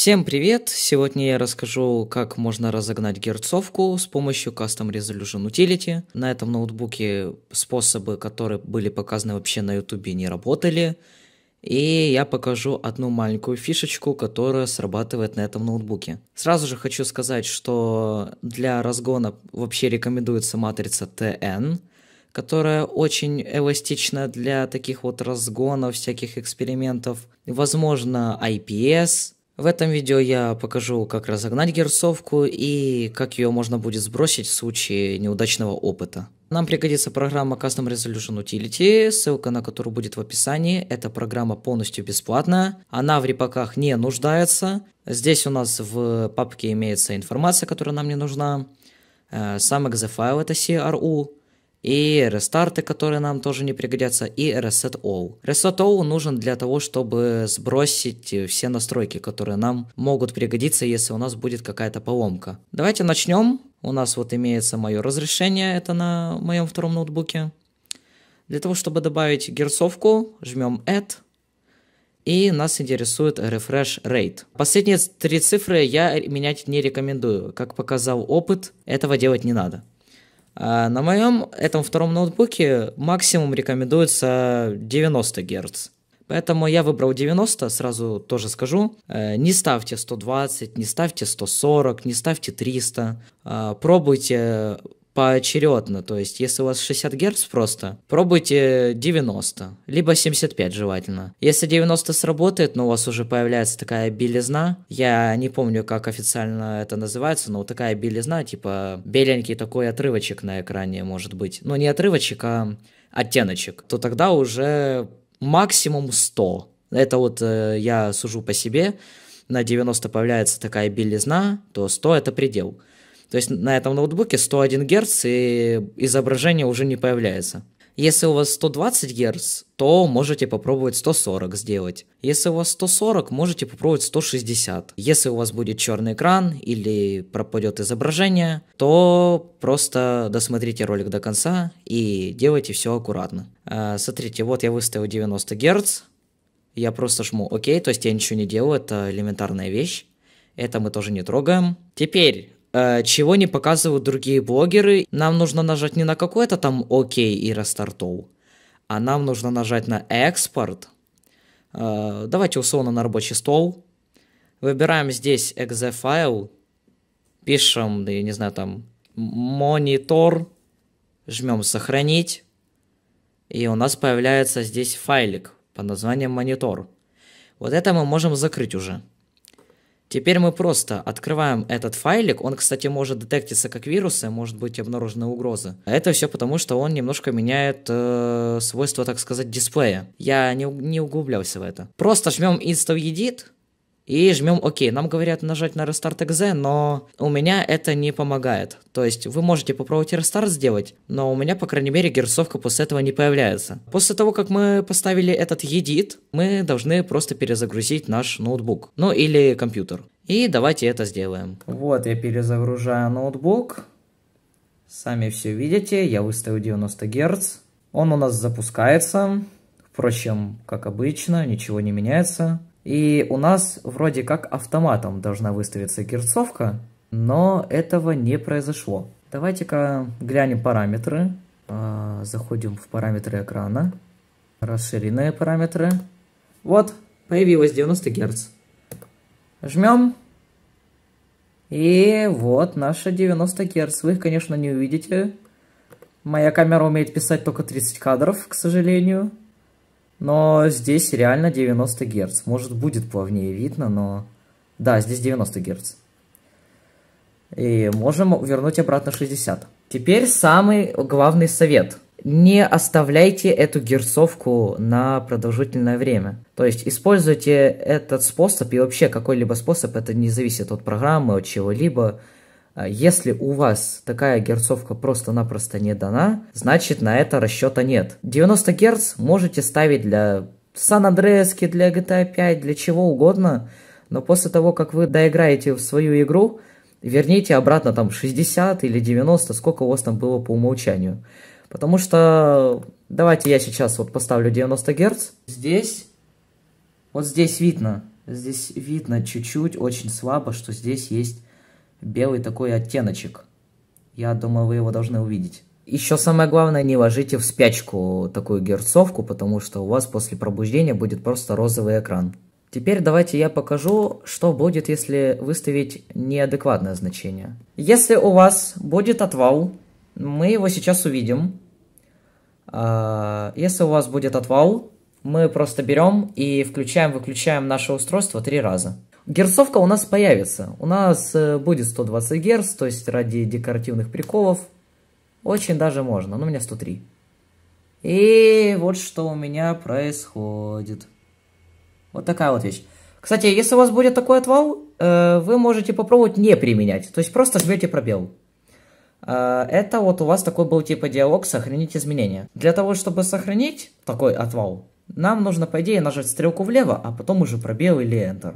Всем привет! Сегодня я расскажу, как можно разогнать герцовку с помощью Custom Resolution Utility. На этом ноутбуке способы, которые были показаны вообще на YouTube, не работали. И я покажу одну маленькую фишечку, которая срабатывает на этом ноутбуке. Сразу же хочу сказать, что для разгона вообще рекомендуется матрица TN, которая очень эластична для таких вот разгонов, всяких экспериментов. Возможно, IPS, в этом видео я покажу, как разогнать герцовку и как ее можно будет сбросить в случае неудачного опыта. Нам пригодится программа Custom Resolution Utility, ссылка на которую будет в описании. Эта программа полностью бесплатная, она в репаках не нуждается. Здесь у нас в папке имеется информация, которая нам не нужна. Э, сам .exe файл это CRU, и рестарты, которые нам тоже не пригодятся, и reset all. Reset all нужен для того, чтобы сбросить э, все настройки, которые нам могут пригодиться, если у нас будет какая-то поломка. Давайте начнем. У нас вот имеется мое разрешение, это на моем втором ноутбуке. Для того, чтобы добавить герцовку, жмем Add. И нас интересует refresh rate. Последние три цифры я менять не рекомендую. Как показал опыт, этого делать не надо. А, на моем этом втором ноутбуке максимум рекомендуется 90 Гц. Поэтому я выбрал 90, сразу тоже скажу. Э, не ставьте 120, не ставьте 140, не ставьте 300. А, пробуйте поочередно. То есть, если у вас 60 Гц просто, пробуйте 90, либо 75 желательно. Если 90 сработает, но у вас уже появляется такая белизна, я не помню, как официально это называется, но вот такая белизна, типа беленький такой отрывочек на экране может быть. Ну, не отрывочек, а оттеночек. То тогда уже максимум 100. Это вот э, я сужу по себе. На 90 появляется такая белизна, то 100 это предел. То есть на этом ноутбуке 101 Гц и изображение уже не появляется. Если у вас 120 Гц, то можете попробовать 140 сделать. Если у вас 140, можете попробовать 160. Если у вас будет черный экран или пропадет изображение, то просто досмотрите ролик до конца и делайте все аккуратно. А, смотрите, вот я выставил 90 Гц. Я просто жму ОК, то есть я ничего не делаю, это элементарная вещь. Это мы тоже не трогаем. Теперь Э, чего не показывают другие блогеры. Нам нужно нажать не на какой то там «Окей» и «Рестартоу», а нам нужно нажать на «Экспорт». Э, давайте условно на рабочий стол. Выбираем здесь .exe файл, пишем, я не знаю, там монитор, жмем сохранить, и у нас появляется здесь файлик под названием монитор. Вот это мы можем закрыть уже. Теперь мы просто открываем этот файлик. Он, кстати, может детектиться как вирусы, может быть обнаружена угроза. Это все потому, что он немножко меняет э, свойства, так сказать, дисплея. Я не, не углублялся в это. Просто жмем install edit, и жмем ОК. Нам говорят нажать на Restart .exe, но у меня это не помогает. То есть вы можете попробовать рестарт сделать, но у меня, по крайней мере, герцовка после этого не появляется. После того, как мы поставили этот Edit, мы должны просто перезагрузить наш ноутбук, ну или компьютер. И давайте это сделаем. Вот, я перезагружаю ноутбук. Сами все видите, я выставил 90 Гц. Он у нас запускается. Впрочем, как обычно, ничего не меняется. И у нас вроде как автоматом должна выставиться герцовка, но этого не произошло. Давайте-ка глянем параметры. А, заходим в параметры экрана. Расширенные параметры. Вот, появилось 90 Гц. Жмем. И вот наши 90 Гц. Вы их, конечно, не увидите. Моя камера умеет писать только 30 кадров, к сожалению. Но здесь реально 90 Гц. Может, будет плавнее видно, но... Да, здесь 90 Гц. И можем вернуть обратно 60. Теперь самый главный совет. Не оставляйте эту герцовку на продолжительное время. То есть используйте этот способ и вообще какой-либо способ, это не зависит от программы, от чего-либо а если у вас такая герцовка просто-напросто не дана, значит на это расчета нет. 90 герц можете ставить для Сан Андреаски, для GTA 5, для чего угодно, но после того, как вы доиграете в свою игру, верните обратно там 60 или 90, сколько у вас там было по умолчанию. Потому что давайте я сейчас вот поставлю 90 герц. Здесь, вот здесь видно, здесь видно чуть-чуть, очень слабо, что здесь есть белый такой оттеночек. Я думаю, вы его должны увидеть. Еще самое главное, не ложите в спячку такую герцовку, потому что у вас после пробуждения будет просто розовый экран. Теперь давайте я покажу, что будет, если выставить неадекватное значение. Если у вас будет отвал, мы его сейчас увидим. А, если у вас будет отвал, мы просто берем и включаем-выключаем наше устройство три раза. Герцовка у нас появится. У нас э, будет 120 герц, то есть ради декоративных приколов. Очень даже можно, но у меня 103. И вот что у меня происходит. Вот такая вот вещь. Кстати, если у вас будет такой отвал, э, вы можете попробовать не применять. То есть просто жмете пробел. Э, это вот у вас такой был типа диалог «Сохранить изменения». Для того, чтобы сохранить такой отвал, нам нужно, по идее, нажать стрелку влево, а потом уже пробел или Enter.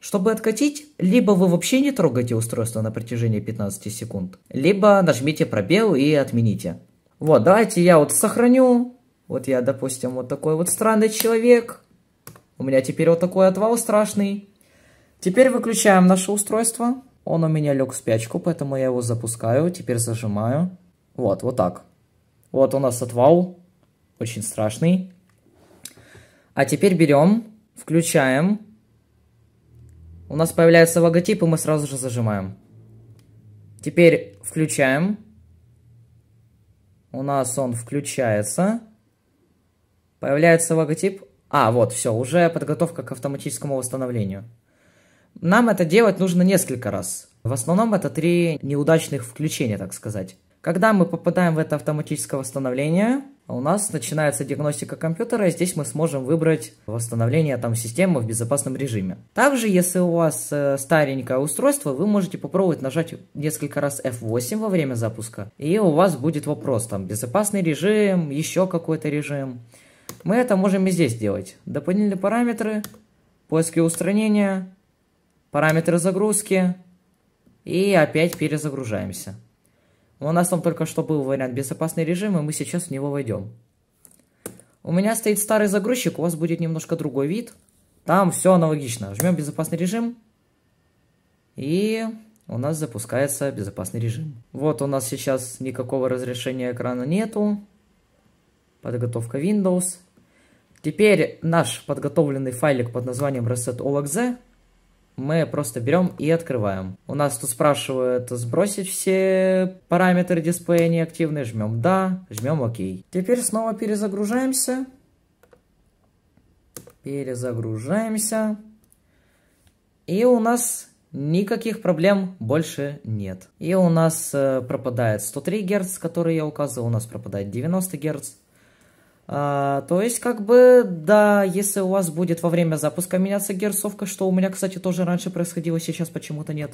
Чтобы откатить, либо вы вообще не трогаете устройство на протяжении 15 секунд, либо нажмите пробел и отмените. Вот, давайте я вот сохраню. Вот я, допустим, вот такой вот странный человек. У меня теперь вот такой отвал страшный. Теперь выключаем наше устройство. Он у меня лег в спячку, поэтому я его запускаю. Теперь зажимаю. Вот, вот так. Вот у нас отвал. Очень страшный. А теперь берем, включаем у нас появляется логотип, и мы сразу же зажимаем. Теперь включаем. У нас он включается. Появляется логотип. А, вот, все, уже подготовка к автоматическому восстановлению. Нам это делать нужно несколько раз. В основном это три неудачных включения, так сказать. Когда мы попадаем в это автоматическое восстановление, а у нас начинается диагностика компьютера, и здесь мы сможем выбрать восстановление там системы в безопасном режиме. Также, если у вас э, старенькое устройство, вы можете попробовать нажать несколько раз F8 во время запуска, и у вас будет вопрос там безопасный режим, еще какой-то режим. Мы это можем и здесь делать. Дополнили параметры, поиски устранения, параметры загрузки, и опять перезагружаемся. У нас там только что был вариант безопасный режим, и мы сейчас в него войдем. У меня стоит старый загрузчик, у вас будет немножко другой вид. Там все аналогично. Жмем безопасный режим. И у нас запускается безопасный режим. Вот у нас сейчас никакого разрешения экрана нету. Подготовка Windows. Теперь наш подготовленный файлик под названием reset.olxz мы просто берем и открываем. У нас тут спрашивают сбросить все параметры дисплея неактивные, жмем «Да», жмем «Ок». Теперь снова перезагружаемся. Перезагружаемся. И у нас никаких проблем больше нет. И у нас э, пропадает 103 Гц, который я указывал, у нас пропадает 90 Гц. А, то есть, как бы, да, если у вас будет во время запуска меняться герцовка, что у меня, кстати, тоже раньше происходило, сейчас почему-то нет,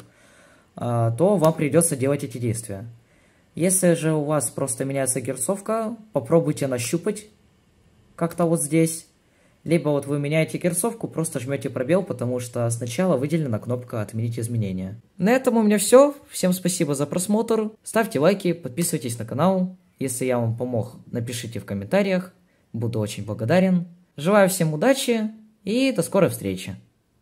а, то вам придется делать эти действия. Если же у вас просто меняется герцовка, попробуйте нащупать как-то вот здесь. Либо вот вы меняете герцовку, просто жмете пробел, потому что сначала выделена кнопка «Отменить изменения». На этом у меня все. Всем спасибо за просмотр. Ставьте лайки, подписывайтесь на канал. Если я вам помог, напишите в комментариях. Буду очень благодарен. Желаю всем удачи и до скорой встречи.